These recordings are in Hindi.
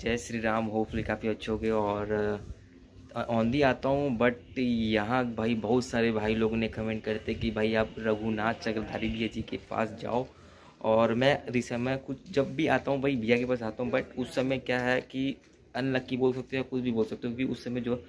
जय श्री राम होपफुली काफ़ी अच्छे गए और औंधी आता हूँ बट यहाँ भाई बहुत सारे भाई लोग ने कमेंट करते कि भाई आप रघुनाथ चक्रधारी भैया जी के पास जाओ और मैं रिसम समय कुछ जब भी आता हूँ भाई भैया के पास आता हूँ बट उस समय क्या है कि अनलक्की बोल सकते हो कुछ भी बोल सकते हो क्योंकि उस समय जो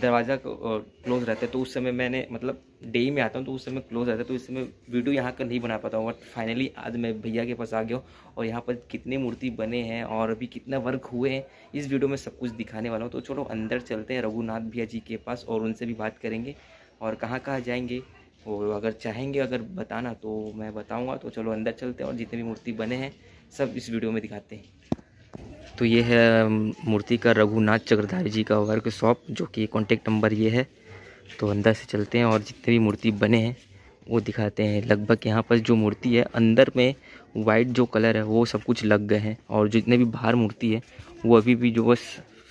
दरवाज़ा क्लोज रहता है तो उस समय मैंने मतलब डे में आता हूँ तो उस समय क्लोज रहता है तो इस समय वीडियो यहाँ का नहीं बना पाता हूँ बट फाइनली आज मैं भैया के पास आ गया हूँ और यहाँ पर कितने मूर्ति बने हैं और अभी कितना वर्क हुए हैं इस वीडियो में सब कुछ दिखाने वाला हूँ तो चलो अंदर चलते हैं रघुनाथ भैया जी के पास और उनसे भी बात करेंगे और कहाँ कहाँ जाएँगे वो अगर चाहेंगे अगर बताना तो मैं बताऊँगा तो चलो अंदर चलते हैं और जितने भी मूर्ति बने हैं सब इस वीडियो में दिखाते हैं तो ये है मूर्ति का रघुनाथ चक्रधारी जी का वर्क शॉप जो कि कॉन्टेक्ट नंबर ये है तो अंदर से चलते हैं और जितने भी मूर्ति बने हैं वो दिखाते हैं लगभग यहाँ पर जो मूर्ति है अंदर में वाइट जो कलर है वो सब कुछ लग गए हैं और जितने भी बाहर मूर्ति है वो अभी भी जो बस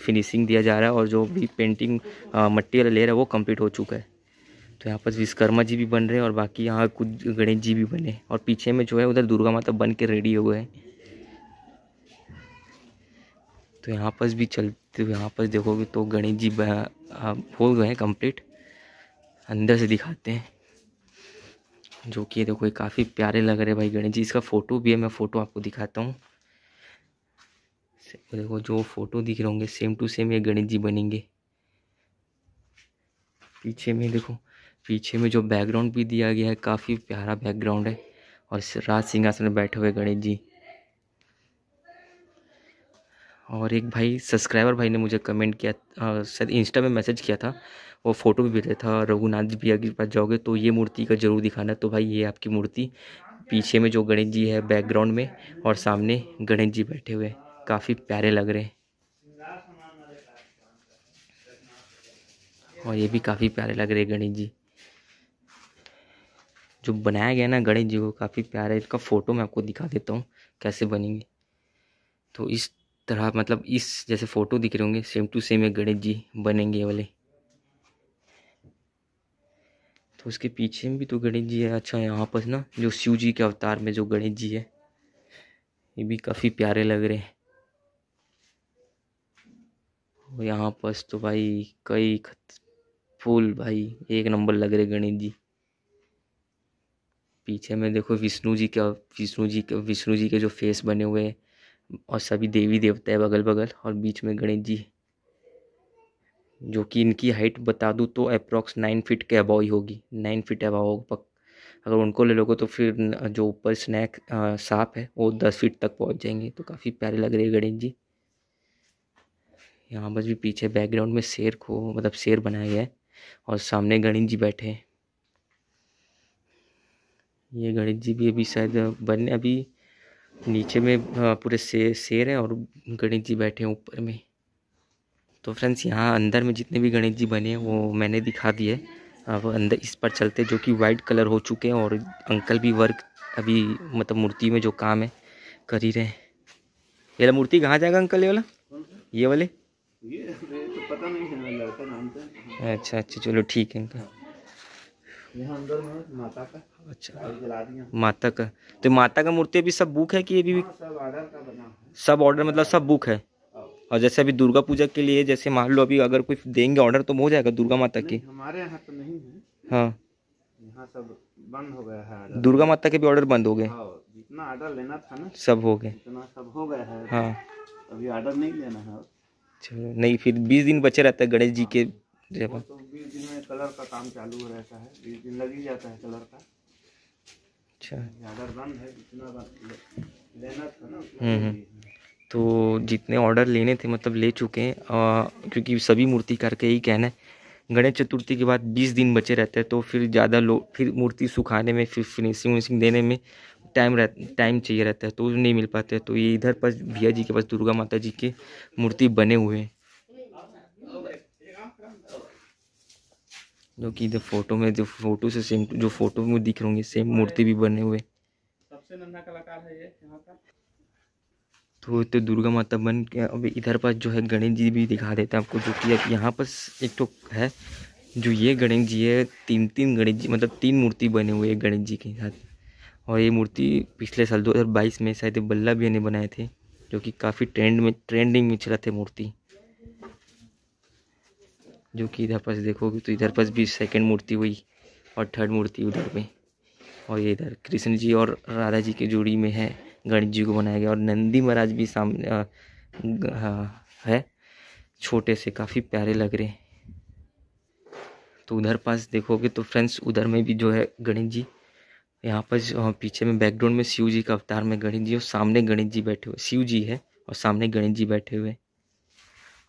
फिनिशिंग दिया जा रहा है और जो भी पेंटिंग मटेरियल ले रहा है वो कंप्लीट हो चुका है तो यहाँ पर विश्वकर्मा जी भी बन रहे हैं और बाकी यहाँ कुछ गणेश जी भी बने और पीछे में जो है उधर दुर्गा माता बन के रेडी हो गए हैं तो यहाँ पर भी चलते यहाँ पर देखोगे तो गणेश जी हो गए हैं कम्प्लीट अंदर से दिखाते हैं जो कि देखो ये काफ़ी प्यारे लग रहे भाई गणेश जी इसका फ़ोटो भी है मैं फ़ोटो आपको दिखाता हूँ देखो जो फ़ोटो दिख रहे होंगे सेम टू सेम ये गणेश जी बनेंगे पीछे में देखो पीछे में जो बैकग्राउंड भी दिया गया है काफ़ी प्यारा बैकग्राउंड है और राज सिंहासन में बैठे हुए गणेश जी और एक भाई सब्सक्राइबर भाई ने मुझे कमेंट किया शायद इंस्टा में मैसेज किया था वो फ़ोटो भी भेजा था रघुनाथ भैया के पास जाओगे तो ये मूर्ति का ज़रूर दिखाना तो भाई ये आपकी मूर्ति पीछे में जो गणेश जी है बैकग्राउंड में और सामने गणेश जी बैठे हुए काफ़ी प्यारे लग रहे हैं और ये भी काफ़ी प्यारे लग रहे गणेश जी जो बनाया गया ना गणेश जी को काफ़ी प्यारा है इसका फ़ोटो मैं आपको दिखा देता हूँ कैसे बनेंगे तो इस तरह मतलब इस जैसे फ़ोटो दिख रहे होंगे सेम टू सेम एक गणेश जी बनेंगे वाले तो उसके पीछे में भी तो गणेश जी है अच्छा यहाँ पर ना जो शिव जी के अवतार में जो गणेश जी है ये भी काफ़ी प्यारे लग रहे हैं और यहाँ पर तो भाई कई फूल भाई एक नंबर लग रहे गणेश जी पीछे में देखो विष्णु जी के विष्णु जी के विष्णु जी के जो फेस बने हुए हैं और सभी देवी देवता है बगल बगल और बीच में गणेश जी जो कि इनकी हाइट बता दूँ तो अप्रॉक्स नाइन फीट के अबाव ही होगी नाइन फीट अबाव होगा पक अगर उनको ले लोगे तो फिर जो ऊपर स्नैक सांप है वो दस फीट तक पहुंच जाएंगे तो काफ़ी प्यारे लग रहे हैं गणेश जी यहाँ बस भी पीछे बैकग्राउंड में शेर को मतलब शेर बनाया गया है और सामने गणेश जी बैठे हैं ये गणेश जी भी अभी शायद बने अभी नीचे में हाँ, पूरे से, शेर हैं और गणेश जी बैठे हैं ऊपर में तो फ्रेंड्स यहाँ अंदर में जितने भी गणेश जी बने हैं वो मैंने दिखा दिए अब अंदर इस पर चलते जो कि वाइट कलर हो चुके हैं और अंकल भी वर्क अभी मतलब मूर्ति में जो काम है कर ही रहे हैं ये वाला मूर्ति कहाँ जाएगा अंकल ये वाला ये वाले ये तो पता नहीं है लड़का नाम से तो। अच्छा अच्छा चलो ठीक है अंकल माता का अच्छा माता का तो माता का मूर्ति अभी सब बुक है कि ये भी हाँ, सब ऑर्डर का बना सब ऑर्डर मतलब सब बुक है हाँ। और जैसे अभी दुर्गा पूजा के लिए जैसे मान लो अभी अगर कोई देंगे ऑर्डर तो हो जाएगा दुर्गा माता की हमारे यहाँ तो नहीं है हाँ यहाँ सब बंद हो गया है दुर्गा माता के भी ऑर्डर बंद हो गए हाँ, जितना ऑर्डर लेना था ना सब हो गए सब हो गया है हाँ अभी ऑर्डर नहीं लेना है चलो नहीं फिर बीस दिन बचे रहता है गणेश जी के जब कलर का काम चालू रहता है बीस दिन लग ही जाता है कलर का अच्छा है जितना लेना था ना हम्म, हम्म। तो जितने ऑर्डर लेने थे मतलब ले चुके हैं क्योंकि सभी मूर्तिकार करके यही कहना है गणेश चतुर्थी के बाद 20 दिन बचे रहते हैं तो फिर ज़्यादा लोग फिर मूर्ति सुखाने में फिर फिनिशिंग विनिशिंग देने में टाइम रह टाइम चाहिए रहता है तो नहीं मिल पाते तो ये इधर पर भैया जी के पास दुर्गा माता जी के मूर्ति बने हुए हैं जो कि इधर फोटो में जो फोटो से सेम जो फोटो में दिख रहे सेम मूर्ति भी बने हुए सबसे नन्हा कलाकार है ये तो तो दुर्गा माता बन के अब इधर पास जो है गणेश जी भी दिखा देते हैं आपको जो कि अब यहाँ पर एक तो है जो ये गणेश जी है तीन तीन गणेश जी मतलब तीन मूर्ति बने हुए हैं गणेश जी के साथ और ये मूर्ति पिछले साल 2022 में शायद बल्ला भी ने बनाए थे जो कि काफ़ी ट्रेंड में ट्रेंडिंग में चला थे मूर्ति जो कि इधर पास देखोगे तो इधर पास भी सेकंड मूर्ति हुई और थर्ड मूर्ति उधर में और ये इधर कृष्ण जी और राधा जी की जोड़ी में है गणेश जी को बनाया गया और नंदी महाराज भी सामने आ, आ, है छोटे से काफ़ी प्यारे लग रहे हैं तो उधर पास देखोगे तो फ्रेंड्स उधर में भी जो है गणेश जी यहाँ पर पीछे में बैकग्राउंड में शिव जी का अवतार में गणेश जी और सामने गणेश जी बैठे हुए शिव जी है और सामने गणेश जी बैठे हुए हैं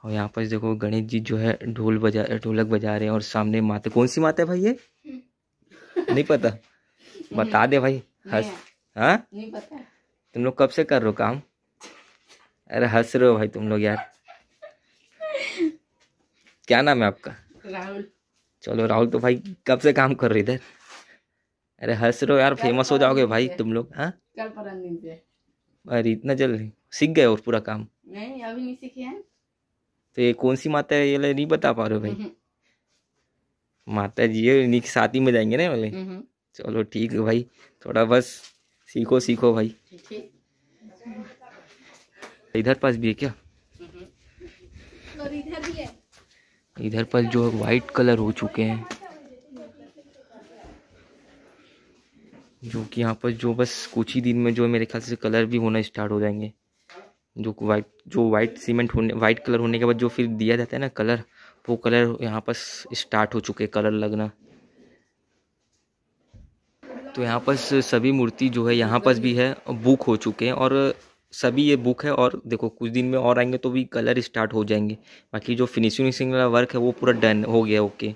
और यहाँ पर देखो गणेश जी जो है ढोल बजा ढोलक बजा रहे हैं और सामने माता कौन सी माता है भाई ये हम्म। नहीं पता बता दे भाई हंस हाँ तुम लोग कब से कर रहे हो काम अरे हंस रहे हो भाई तुम लोग यार क्या नाम है आपका राहुल चलो राहुल तो भाई कब से काम कर रहे इधर अरे हंस रहे हो यार फेमस हो जाओगे भाई तुम लोग हाँ अरे इतना जल्दी सीख गए और पूरा काम नहीं अभी नहीं सीखे हैं तो ये कौन सी माता है ये नहीं बता पा रहे भाई माता जी है साथ ही में जाएंगे ना बोले चलो ठीक है भाई थोड़ा बस सीखो सीखो भाई इधर पास भी है क्या इधर पास पर जो वाइट कलर हो चुके हैं जो कि यहाँ पर जो बस कुछ ही दिन में जो मेरे ख्याल से कलर भी होना स्टार्ट हो जाएंगे जो वाइट जो वाइट सीमेंट होने वाइट कलर होने के बाद जो फिर दिया जाता है ना कलर वो कलर यहाँ पर स्टार्ट हो चुके कलर लगना तो यहाँ पर सभी मूर्ति जो है यहाँ पर भी है बुक हो चुके हैं और सभी ये बुक है और देखो कुछ दिन में और आएंगे तो भी कलर स्टार्ट हो जाएंगे बाकी जो फिनिशिंग वाला वर्क है वो पूरा डन हो गया ओके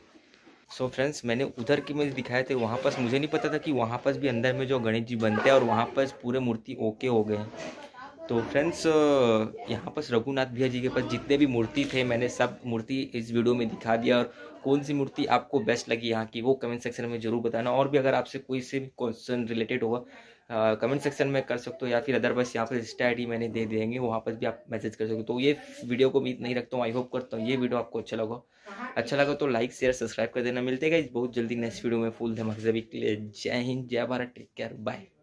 सो फ्रेंड्स मैंने उधर की मुझे दिखाए थे वहाँ पर मुझे नहीं पता था कि वहाँ पर भी अंदर में जो गणेश जी बनते हैं और वहाँ पर पूरे मूर्ति ओके हो गए हैं तो फ्रेंड्स यहाँ पर रघुनाथ भैया जी के पास जितने भी मूर्ति थे मैंने सब मूर्ति इस वीडियो में दिखा दिया और कौन सी मूर्ति आपको बेस्ट लगी यहाँ की वो कमेंट सेक्शन में जरूर बताना और भी अगर आपसे कोई से भी क्वेश्चन रिलेटेड होगा कमेंट सेक्शन में कर सकते हो या फिर अदरवाइज यहाँ पर इंस्टा आई मैंने दे देंगे वहाँ पर भी आप मैसेज कर सकते हो तो ये वीडियो को भी नहीं रखता हूँ आई होप करता हूँ ये वीडियो आपको अच्छा लगा अच्छा लगा तो लाइक शेयर सब्सक्राइब कर देना मिलते गए बहुत जल्दी नेक्स्ट वीडियो में फुल धमाक सभी के लिए जय हिंद जय भारत टेक केयर बाय